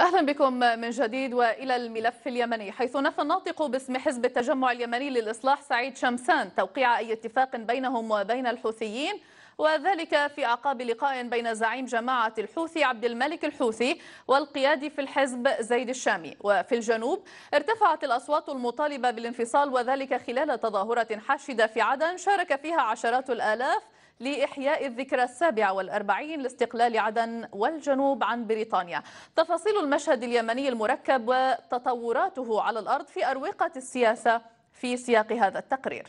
أهلا بكم من جديد وإلى الملف اليمني حيث نفى الناطق باسم حزب التجمع اليمني للإصلاح سعيد شمسان توقيع أي اتفاق بينهم وبين الحوثيين وذلك في أعقاب لقاء بين زعيم جماعة الحوثي عبد الملك الحوثي والقيادي في الحزب زيد الشامي وفي الجنوب ارتفعت الأصوات المطالبة بالانفصال وذلك خلال تظاهرة حاشدة في عدن شارك فيها عشرات الآلاف لإحياء الذكرى السابعة والأربعين لاستقلال عدن والجنوب عن بريطانيا تفاصيل المشهد اليمني المركب وتطوراته على الأرض في أروقة السياسة في سياق هذا التقرير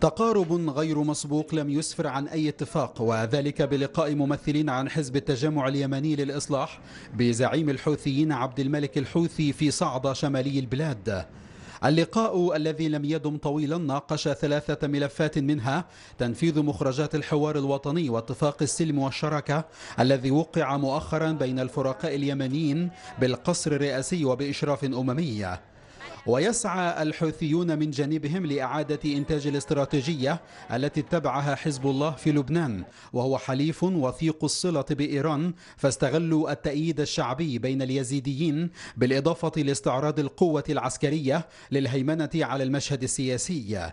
تقارب غير مسبوق لم يسفر عن أي اتفاق وذلك بلقاء ممثلين عن حزب التجمع اليمني للإصلاح بزعيم الحوثيين عبد الملك الحوثي في صعدة شمالي البلاد اللقاء الذي لم يدم طويلا ناقش ثلاثة ملفات منها تنفيذ مخرجات الحوار الوطني واتفاق السلم والشراكة الذي وقع مؤخرا بين الفرقاء اليمنيين بالقصر الرئاسي وبإشراف أممي ويسعى الحوثيون من جانبهم لإعادة إنتاج الاستراتيجية التي اتبعها حزب الله في لبنان وهو حليف وثيق الصلة بإيران فاستغلوا التأييد الشعبي بين اليزيديين بالإضافة لاستعراض القوة العسكرية للهيمنة على المشهد السياسي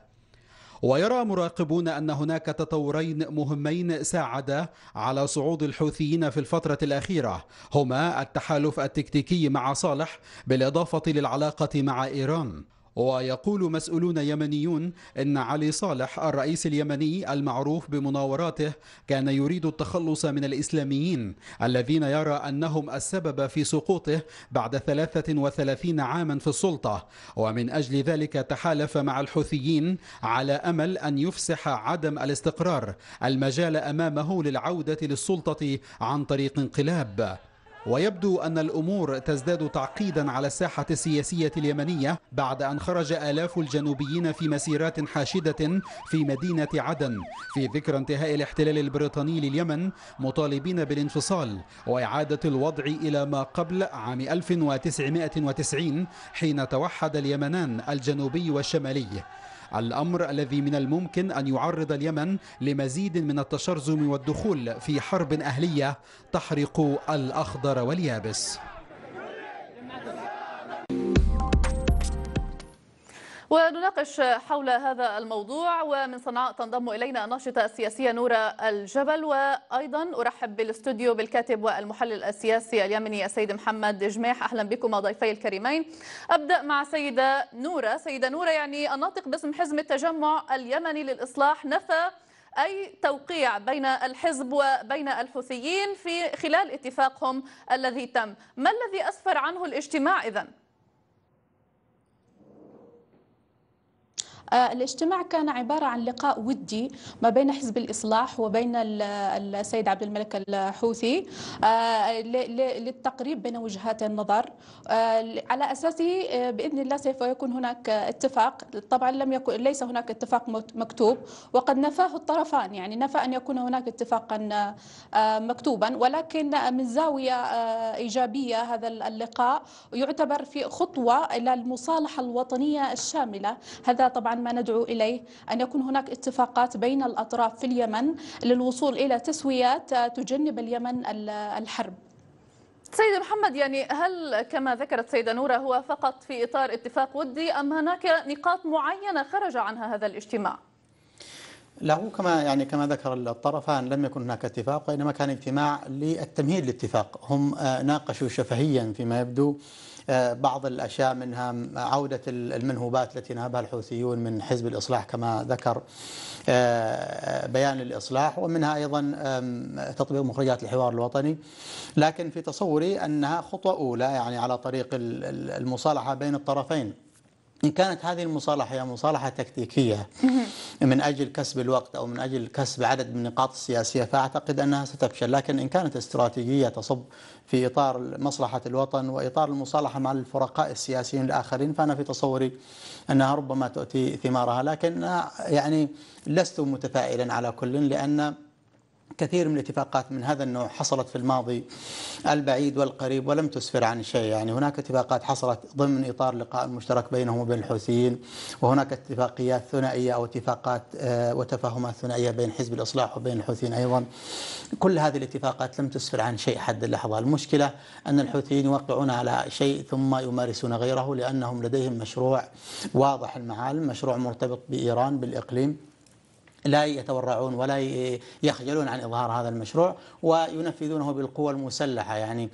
ويرى مراقبون أن هناك تطورين مهمين ساعدا على صعود الحوثيين في الفترة الأخيرة هما التحالف التكتيكي مع صالح بالإضافة للعلاقة مع إيران ويقول مسؤولون يمنيون أن علي صالح الرئيس اليمني المعروف بمناوراته كان يريد التخلص من الإسلاميين الذين يرى أنهم السبب في سقوطه بعد 33 عاما في السلطة ومن أجل ذلك تحالف مع الحوثيين على أمل أن يفسح عدم الاستقرار المجال أمامه للعودة للسلطة عن طريق انقلاب ويبدو أن الأمور تزداد تعقيدا على الساحة السياسية اليمنية بعد أن خرج آلاف الجنوبيين في مسيرات حاشدة في مدينة عدن في ذكرى انتهاء الاحتلال البريطاني لليمن مطالبين بالانفصال وإعادة الوضع إلى ما قبل عام 1990 حين توحد اليمنان الجنوبي والشمالي الأمر الذي من الممكن أن يعرض اليمن لمزيد من التشرذم والدخول في حرب أهلية تحرق الأخضر واليابس ونناقش حول هذا الموضوع ومن صنعاء تنضم إلينا الناشطة السياسية نورة الجبل وأيضا أرحب بالاستوديو بالكاتب والمحلل السياسي اليمني السيد محمد جميح أهلا بكم ضيفي الكريمين أبدأ مع سيدة نورة سيدة نورة يعني الناطق باسم حزب التجمع اليمني للإصلاح نفى أي توقيع بين الحزب وبين الحوثيين في خلال اتفاقهم الذي تم ما الذي أسفر عنه الاجتماع إذن؟ آه، الاجتماع كان عبارة عن لقاء ودي ما بين حزب الإصلاح وبين السيد عبد الملك الحوثي آه، للتقريب بين وجهات النظر آه، على أساسه بإذن الله سوف يكون هناك اتفاق طبعا لم يكن ليس هناك اتفاق مكتوب وقد نفاه الطرفان يعني نفى أن يكون هناك اتفاقا مكتوبا ولكن من زاوية إيجابية هذا اللقاء يعتبر في خطوة إلى المصالحة الوطنية الشاملة هذا طبعا ما ندعو إليه أن يكون هناك اتفاقات بين الأطراف في اليمن للوصول إلى تسويات تجنب اليمن الحرب سيد محمد يعني هل كما ذكرت سيدة نورة هو فقط في إطار اتفاق ودي أم هناك نقاط معينة خرج عنها هذا الاجتماع؟ له كما يعني كما ذكر الطرفان لم يكن هناك اتفاق وانما كان اجتماع للتمهيد للاتفاق هم آه، ناقشوا شفهيا فيما يبدو بعض الأشياء منها عودة المنهوبات التي نهبها الحوثيون من حزب الإصلاح كما ذكر آه، بيان الإصلاح ومنها أيضا تطبيق مخرجات الحوار الوطني لكن في تصوري أنها خطوة أولى يعني على طريق المصالحة بين الطرفين إن كانت هذه المصالحة هي مصالحة تكتيكية من أجل كسب الوقت أو من أجل كسب عدد من النقاط السياسية فأعتقد أنها ستفشل لكن إن كانت استراتيجية تصب في إطار مصلحة الوطن وإطار المصالحة مع الفرقاء السياسيين الآخرين فأنا في تصوري أنها ربما تؤتي ثمارها لكن يعني لست متفائلا على كل لأن كثير من الاتفاقات من هذا النوع حصلت في الماضي البعيد والقريب ولم تسفر عن شيء يعني هناك اتفاقات حصلت ضمن إطار لقاء مشترك بينهم وبين الحوثيين وهناك اتفاقيات ثنائية أو اتفاقات آه، وتفاهمات ثنائية بين حزب الإصلاح وبين الحوثيين أيضا كل هذه الاتفاقات لم تسفر عن شيء حد اللحظة المشكلة أن الحوثيين يوقعون على شيء ثم يمارسون غيره لأنهم لديهم مشروع واضح المعالم مشروع مرتبط بإيران بالإقليم لا يتورعون ولا يخجلون عن إظهار هذا المشروع وينفذونه بالقوى المسلحة يعني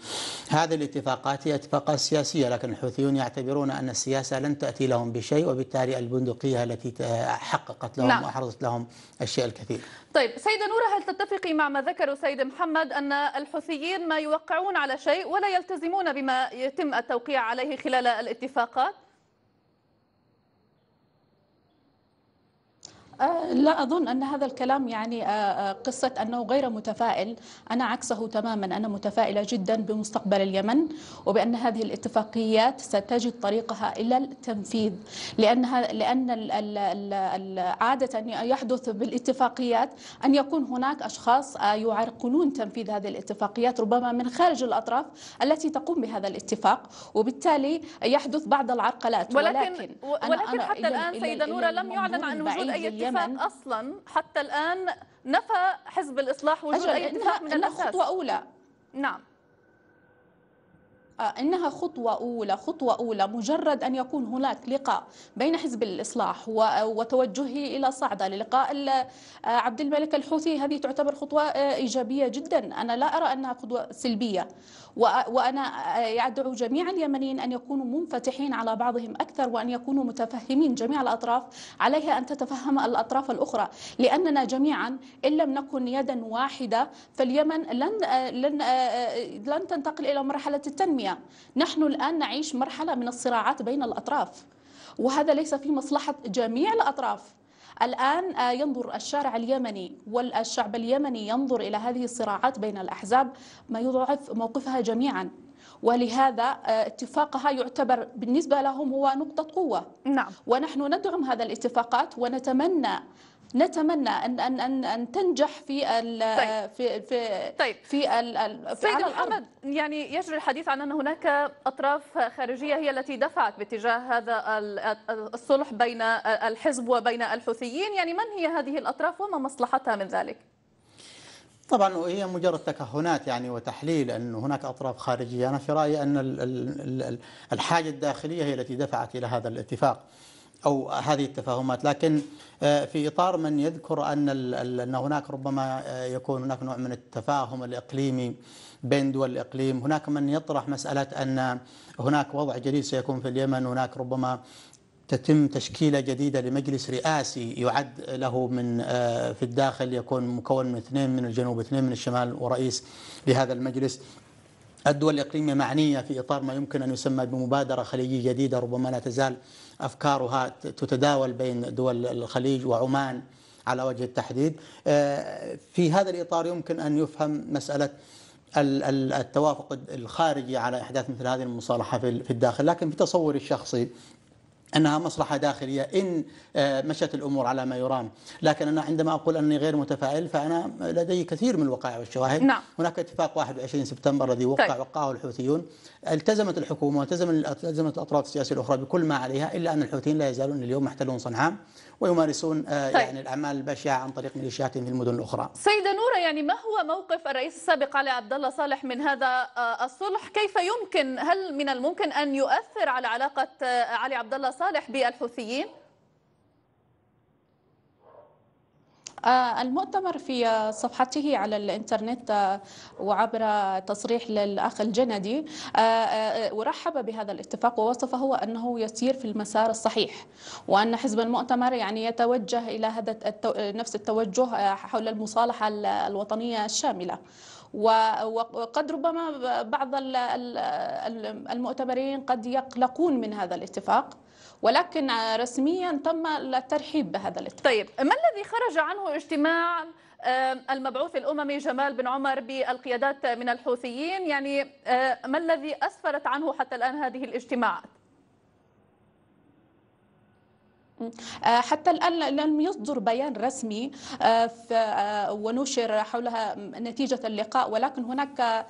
هذه الاتفاقات هي اتفاقات سياسية لكن الحوثيون يعتبرون أن السياسة لن تأتي لهم بشيء وبالتالي البندقية التي حققت لهم نعم. وأحرزت لهم الشيء الكثير طيب سيدة نورة هل تتفقي مع ما ذكره سيد محمد أن الحوثيين ما يوقعون على شيء ولا يلتزمون بما يتم التوقيع عليه خلال الاتفاقات؟ آه، لا أظن أن هذا الكلام يعني آه، آه، قصة أنه غير متفائل أنا عكسه تماما أنا متفائلة جدا بمستقبل اليمن وبأن هذه الاتفاقيات ستجد طريقها إلى التنفيذ لأنها لأن عادة يحدث بالاتفاقيات أن يكون هناك أشخاص يعرقلون تنفيذ هذه الاتفاقيات ربما من خارج الأطراف التي تقوم بهذا الاتفاق وبالتالي يحدث بعض العرقلات ولكن ولكن, ولكن حتى الآن سيدة نورة لم يعلن عن وجود أي الاتفاق اصلا حتى الان نفى حزب الاصلاح وجود اي اتفاق من الاساس خطوه اولى نعم آه، انها خطوه اولى خطوه اولى مجرد ان يكون هناك لقاء بين حزب الاصلاح وتوجهه الى صعده للقاء آه، عبد الملك الحوثي هذه تعتبر خطوه آه، ايجابيه جدا انا لا ارى انها خطوه سلبيه وانا ادعو جميع اليمنيين ان يكونوا منفتحين على بعضهم اكثر وان يكونوا متفهمين جميع الاطراف عليها ان تتفهم الاطراف الاخرى لاننا جميعا ان لم نكن يدا واحده فاليمن لن لن لن تنتقل الى مرحله التنميه الدنيا نحن الآن نعيش مرحلة من الصراعات بين الأطراف وهذا ليس في مصلحة جميع الأطراف الآن آه، ينظر الشارع اليمني والشعب اليمني ينظر إلى هذه الصراعات بين الأحزاب ما يضعف موقفها جميعا ولهذا آه، اتفاقها يعتبر بالنسبة لهم هو نقطة قوة نعم. ونحن ندعم هذا الاتفاقات ونتمنى نتمنى ان ان ان, أن تنجح في ال طيب. في في طيب. في, ال في سيد محمد يعني يجري الحديث عن ان هناك اطراف خارجيه هي التي دفعت باتجاه هذا الصلح بين الحزب وبين الحوثيين يعني من هي هذه الاطراف وما مصلحتها من ذلك طبعا هي مجرد تكهنات يعني وتحليل ان هناك اطراف خارجيه انا في رايي ان الحاجه الداخليه هي التي دفعت الى هذا الاتفاق أو هذه التفاهمات لكن آه، في إطار من يذكر أن, أن هناك ربما آه، يكون هناك نوع من التفاهم الإقليمي بين دول الإقليم هناك من يطرح مسألة أن هناك وضع جديد سيكون في اليمن هناك ربما تتم تشكيلة جديدة لمجلس رئاسي يعد له من آه، في الداخل يكون مكون من اثنين من الجنوب اثنين من الشمال ورئيس لهذا المجلس الدول الإقليمية معنية في إطار ما يمكن أن يسمى بمبادرة خليجية جديدة ربما لا تزال أفكارها تتداول بين دول الخليج وعمان على وجه التحديد آه، في هذا الإطار يمكن أن يفهم مسألة التوافق الخارجي على إحداث مثل هذه المصالحة في الداخل لكن في تصوري الشخصي أنها مصلحة داخلية إن آه، مشت الأمور على ما يرام لكن أنا عندما أقول أني غير متفائل فأنا لدي كثير من الوقائع والشواهد نعم. هناك اتفاق 21 سبتمبر الذي وقع طيب. وقعه الحوثيون التزمت الحكومة والتزمت الأطراف السياسية الأخرى بكل ما عليها إلا أن الحوثيين لا يزالون اليوم يحتلون صنعاء ويمارسون آه، طيب. يعني الاعمال البشعه عن طريق ميليشياتهم في المدن الاخرى. سيده نوره يعني ما هو موقف الرئيس السابق علي عبد الله صالح من هذا آه، الصلح؟ كيف يمكن هل من الممكن ان يؤثر على علاقه آه، علي عبد الله صالح بالحوثيين؟ آه، المؤتمر في صفحته على الانترنت آه، وعبر تصريح للاخ الجندي ورحب آه، بهذا الاتفاق ووصفه انه يسير في المسار الصحيح وان حزب المؤتمر يعني يتوجه الى هذا نفس التوجه حول المصالحه الوطنيه الشامله وقد ربما بعض المؤتمرين قد يقلقون من هذا الاتفاق ولكن آه، رسميا تم الترحيب بهذا الاتفاق طيب ما الذي خرج عنه اجتماع آه، المبعوث الاممي جمال بن عمر بالقيادات من الحوثيين يعني آه، ما الذي اسفرت عنه حتى الان هذه الاجتماعات آه، حتى الآن لم يصدر بيان رسمي آه، آه، ونشر حولها نتيجة اللقاء ولكن هناك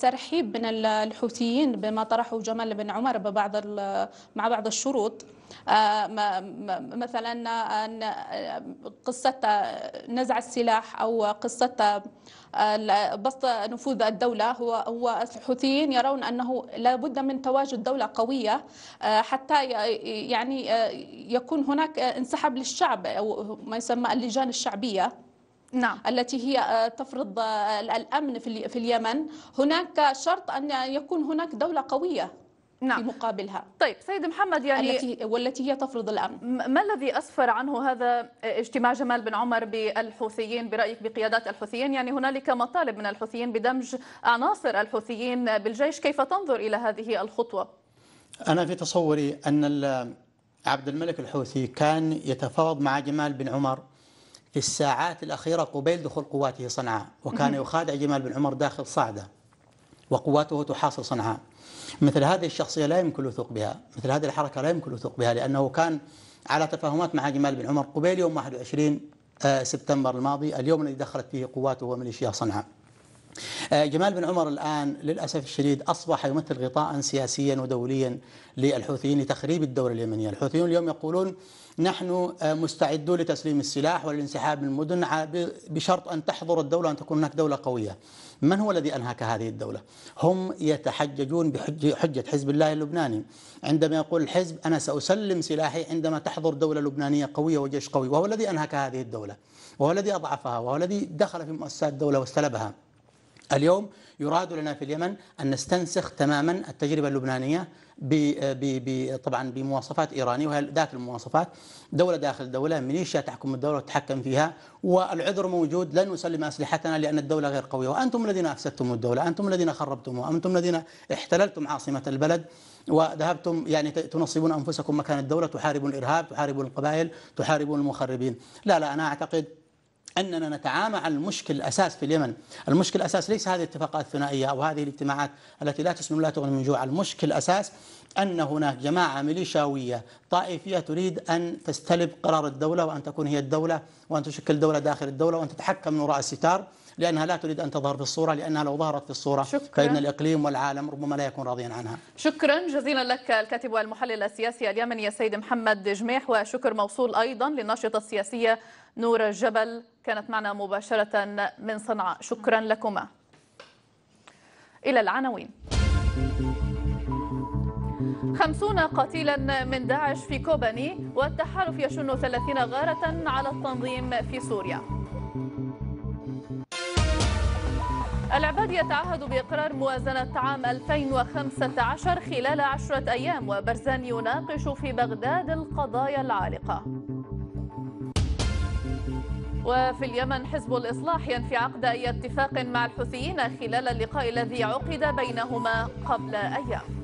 ترحيب من الحوثيين بما طرحه جمال بن عمر ببعض مع بعض الشروط آه، مثلا آه، آه، قصة نزع السلاح أو قصة بسط نفوذ الدولة هو هو الحوثيين يرون أنه لابد من تواجد دولة قوية حتى يعني يكون هناك انسحاب للشعب أو ما يسمى اللجان الشعبية نعم. التي هي تفرض الأمن في اليمن هناك شرط أن يكون هناك دولة قوية نعم. في مقابلها طيب سيد محمد يعني التي والتي هي تفرض الامن ما الذي اسفر عنه هذا اجتماع جمال بن عمر بالحوثيين برايك بقيادات الحوثيين يعني هنالك مطالب من الحوثيين بدمج عناصر الحوثيين بالجيش كيف تنظر الى هذه الخطوه انا في تصوري ان عبد الملك الحوثي كان يتفاوض مع جمال بن عمر في الساعات الاخيره قبيل دخول قواته صنعاء وكان يخادع جمال بن عمر داخل صعده وقواته تحاصر صنعاء مثل هذه الشخصية لا يمكن الوثوق بها مثل هذه الحركة لا يمكن الوثوق بها لأنه كان على تفاهمات مع جمال بن عمر قبيل يوم 21 آه، سبتمبر الماضي اليوم الذي دخلت فيه قواته وميليشيا صنعاء آه، جمال بن عمر الآن للأسف الشديد أصبح يمثل غطاء سياسيا ودوليا للحوثيين لتخريب الدولة اليمنية الحوثيون اليوم يقولون نحن آه، مستعدون لتسليم السلاح والانسحاب من المدن بشرط أن تحضر الدولة وأن تكون هناك دولة قوية من هو الذي أنهك هذه الدولة؟ هم يتحججون بحجة حزب الله اللبناني عندما يقول الحزب أنا سأسلم سلاحي عندما تحضر دولة لبنانية قوية وجيش قوي وهو الذي أنهك هذه الدولة وهو الذي أضعفها وهو الذي دخل في مؤسسات الدولة واستلبها اليوم يراد لنا في اليمن أن نستنسخ تماما التجربة اللبنانية طبعا بمواصفات إيرانية وهي ذات المواصفات دولة داخل دولة ميليشيا تحكم الدولة وتتحكم فيها والعذر موجود لن نسلم أسلحتنا لأن الدولة غير قوية وأنتم الذين أفسدتم الدولة أنتم الذين خربتموها أنتم الذين احتللتم عاصمة البلد وذهبتم يعني تنصبون أنفسكم مكان الدولة تحاربون الإرهاب تحاربون القبائل تحاربون المخربين لا لا أنا أعتقد أننا نتعامى على المشكل الأساس في اليمن المشكل الأساس ليس هذه الاتفاقات الثنائية أو هذه الاجتماعات التي لا تسمن ولا تغني من جوع المشكل الأساس أن هناك جماعة ميليشاوية طائفية تريد أن تستلب قرار الدولة وأن تكون هي الدولة وأن تشكل دولة داخل الدولة وأن تتحكم من وراء الستار لأنها لا تريد أن تظهر في الصورة لأنها لو ظهرت في الصورة شكرا. فإن الإقليم والعالم ربما لا يكون راضيا عنها شكرا جزيلا لك الكاتب والمحلل السياسي اليمني السيد محمد جميح وشكر موصول أيضا للناشطة السياسية نور الجبل كانت معنا مباشرة من صنعاء شكرا لكما إلى العناوين خمسون قتيلا من داعش في كوباني والتحالف يشن ثلاثين غارة على التنظيم في سوريا العباد يتعهد بإقرار موازنة عام 2015 خلال عشرة أيام وبرزان يناقش في بغداد القضايا العالقة وفي اليمن حزب الإصلاح ينفي عقد أي اتفاق مع الحوثيين خلال اللقاء الذي عقد بينهما قبل أيام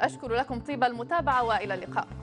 أشكر لكم طيب المتابعة وإلى اللقاء